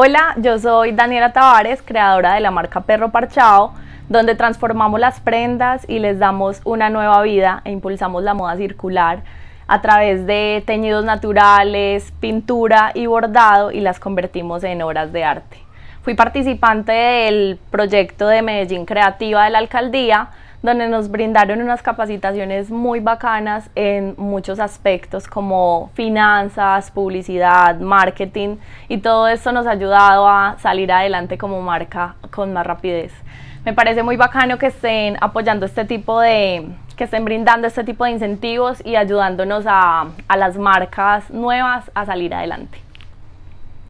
Hola, yo soy Daniela Tavares, creadora de la marca Perro Parchao, donde transformamos las prendas y les damos una nueva vida e impulsamos la moda circular a través de teñidos naturales, pintura y bordado y las convertimos en obras de arte. Fui participante del proyecto de Medellín Creativa de la Alcaldía, donde nos brindaron unas capacitaciones muy bacanas en muchos aspectos como finanzas, publicidad, marketing y todo esto nos ha ayudado a salir adelante como marca con más rapidez. Me parece muy bacano que estén apoyando este tipo de que estén brindando este tipo de incentivos y ayudándonos a, a las marcas nuevas a salir adelante.